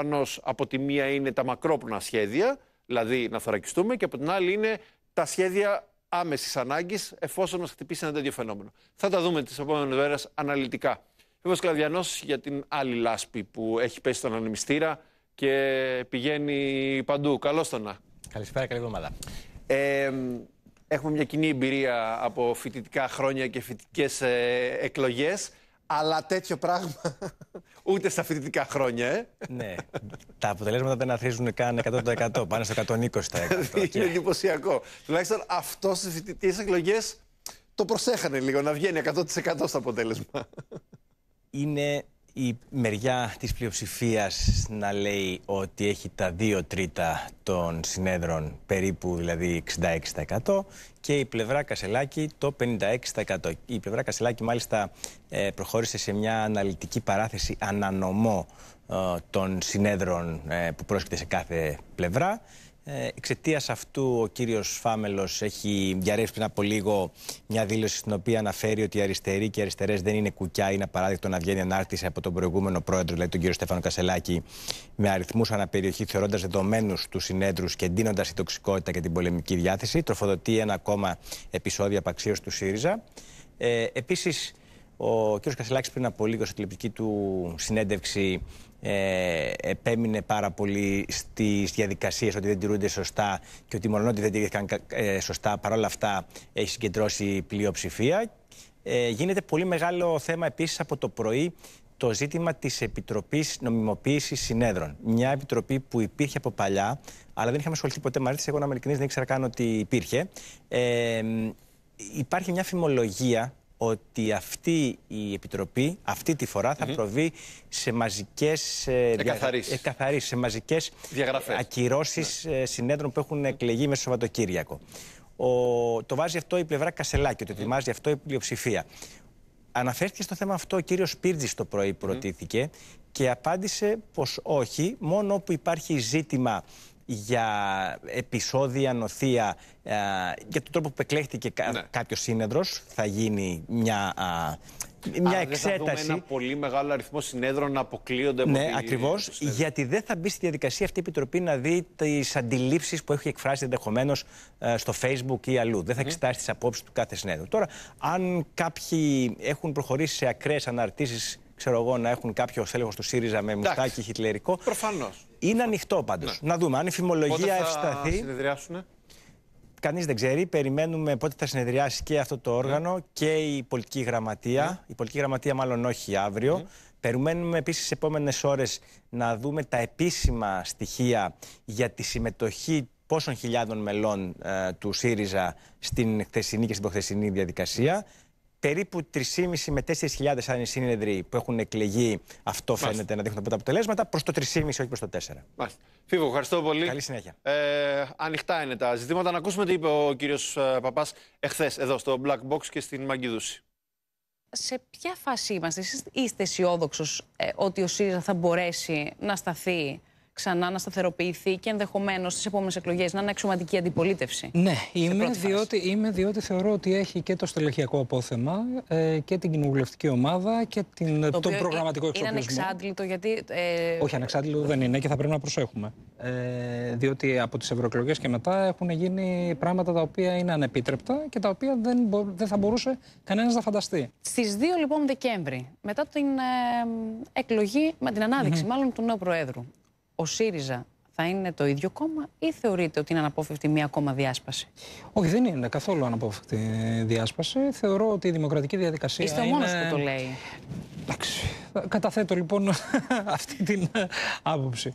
Προφανώς από τη μία είναι τα μακρόπνα σχέδια, δηλαδή να θωρακιστούμε, και από την άλλη είναι τα σχέδια άμεσης ανάγκης, εφόσον μας χτυπήσει ένα τέτοιο φαινόμενο. Θα τα δούμε τις επόμενες μέρες αναλυτικά. Είμαι ο για την άλλη λάσπη που έχει πέσει στον ανεμιστήρα και πηγαίνει παντού. Καλώς το να. Καλησπέρα, καλή εβδομάδα. Ε, έχουμε μια κοινή εμπειρία από φοιτητικά χρόνια και φοιτητικές ε, εκλογές, αλλά τέτοιο πράγμα ούτε στα φοιτητικά χρόνια. Ε. Ναι. τα αποτελέσματα δεν αθίζουν καν 100%. Πάνε στο 120%. Είναι εντυπωσιακό. Τουλάχιστον αυτό στις φοιτητικές εκλογές το προσέχανε λίγο να βγαίνει 100% στο αποτέλεσμα. Είναι η μεριά της πλειοψηφίας να λέει ότι έχει τα δύο τρίτα των συνέδρων, περίπου δηλαδή 66% και η πλευρά Κασελάκη το 56%. Η πλευρά Κασελάκη μάλιστα ε, προχώρησε σε μια αναλυτική παράθεση ανανομό ε, των συνέδρων ε, που πρόσκειται σε κάθε πλευρά ε, Εξαιτίας αυτού, ο κύριος Φάμελος έχει διαρρεύσει πριν από λίγο μια δήλωση στην οποία αναφέρει ότι οι αριστεροί και οι αριστερές δεν είναι κουκιά. Είναι απαράδεκτο να βγαίνει ανάρτηση από τον προηγούμενο πρόεδρο, δηλαδή τον κύριο Στέφανο Κασελάκη, με αριθμούς αναπεριοχή, θεωρώντας δεδομένους τους συνέδρους και εντείνοντας η τοξικότητα και την πολεμική διάθεση. Τροφοδοτεί ένα ακόμα επεισόδιο απαξίωση του ΣΥΡΙΖΑ. Ε, Επίσης, ο κύριος Κασελάκης πριν από λίγο στην τηλεοπτική του συνέντευξη ε, επέμεινε πάρα πολύ στις διαδικασίες ότι δεν τηρούνται σωστά και ότι μόνο ότι δεν τηρήθηκαν ε, σωστά παρόλα αυτά έχει συγκεντρώσει πλειοψηφία. Ε, γίνεται πολύ μεγάλο θέμα επίσης από το πρωί το ζήτημα της Επιτροπής Νομιμοποίησης Συνέδρων. Μια επιτροπή που υπήρχε από παλιά, αλλά δεν είχαμε ασχοληθεί ποτέ μαζί τη. Εγώ να δεν ήξερα καν ότι υπήρχε. Ε, υπάρχει μια φημολογία ότι αυτή η Επιτροπή αυτή τη φορά θα προβεί σε μαζικές ε, εκαθαρίσεις, ε, σε μαζικές Διαγραφές. Ε, ακυρώσεις ναι. συνέδρων που έχουν εκλεγεί μέσα στο Σαββατοκύριακο. Ο... Το βάζει αυτό η πλευρά Κασελάκη, ότι mm ετοιμάζει αυτό η πλειοψηφία. Αναφέρθηκε στο θέμα αυτό ο κύριος Σπίρτζης το πρωί που και απάντησε πως όχι, μόνο όπου υπάρχει ζήτημα για επεισόδια, νοθεία, ε, για τον τρόπο που εκλέχτηκε ναι. κάποιος σύνεδρος. Θα γίνει μια μια Α, εξέταση. Δεν θα δούμε ένα πολύ μεγάλο αριθμό συνέδρων να αποκλείονται από Ναι, ακριβώ. Γιατί δεν θα μπει στη διαδικασία αυτή η Επιτροπή να δει τις αντιλήψεις που έχει εκφράσει ενδεχομένως ε, στο Facebook ή αλλού. Δεν θα mm. εξετάσει τις απόψεις του κάθε συνέδρου. Τώρα, αν κάποιοι έχουν προχωρήσει σε ακραίες αναρτήσεις ξέρω εγώ, να έχουν κάποιο έλεγχο του ΣΥΡΙΖΑ με μουστάκι χιτλερικό. Προφανώς. Είναι ανοιχτό πάντως. Ναι. Να δούμε αν η φημολογία ευσταθεί... Πότε θα συνεδριάσουν. Κανείς δεν ξέρει. Περιμένουμε πότε θα συνεδριάσει και αυτό το όργανο ναι. και η πολιτική γραμματεία. Ναι. Η πολιτική γραμματεία, μάλλον όχι αύριο. Περιμένουμε επίσης τις επόμενες ώρες να δούμε τα επίσημα στοιχεία για τη συμμετοχή πόσων χιλιάδων μελών ε, του ΣΥΡΙΖΑ στην χθεσινή και στην προχθεσινή διαδικασία περίπου 3,5 με 4.000 αν σύνεδροι που έχουν εκλεγεί, αυτό φαίνεται να δείχνουν από τα αποτελέσματα, προς το 3,5 όχι προς το 4. Μάλιστα. Φίβο, ευχαριστώ πολύ. Καλή συνέχεια. Ε, ανοιχτά είναι τα ζητήματα. Να ακούσουμε τι είπε ο κύριος ε, Παπάς εχθές εδώ στο Black Box και στην Μαγκιδούση. Σε ποια φάση είμαστε, εσείς είστε αισιόδοξος ε, ότι ο ΣΥΡΙΖΑ θα μπορέσει να σταθεί ξανά να σταθεροποιηθεί και ενδεχομένως στις επόμενες εκλογές να είναι εξωματική αντιπολίτευση. Ναι, είμαι διότι, είμαι θεωρώ ότι έχει και το στελεχειακό απόθεμα ε, και την κοινοβουλευτική ομάδα και την, τον προγραμματικό εξοπλισμό. Είναι ανεξάντλητο γιατί. Ε... Όχι, ανεξάντλητο δεν είναι και θα πρέπει να προσέχουμε. Ε, διότι από τις ευρωεκλογές και μετά έχουν γίνει πράγματα τα οποία είναι ανεπίτρεπτα και τα οποία δεν, δεν θα μπορούσε κανένας να φανταστεί. Στις 2 λοιπόν Δεκέμβρη, μετά την ε, εκλογή, με την ανάδειξη μάλλον του νέου Προέδρου, ο ΣΥΡΙΖΑ θα είναι το ίδιο κόμμα ή θεωρείτε ότι είναι αναπόφευκτη μία ακόμα διάσπαση. Όχι, δεν είναι καθόλου αναπόφευκτη διάσπαση. Θεωρώ ότι η δημοκρατική διαδικασία. Είστε ο μόνο είναι... που το λέει. Εντάξει. Καταθέτω λοιπόν αυτή την άποψη.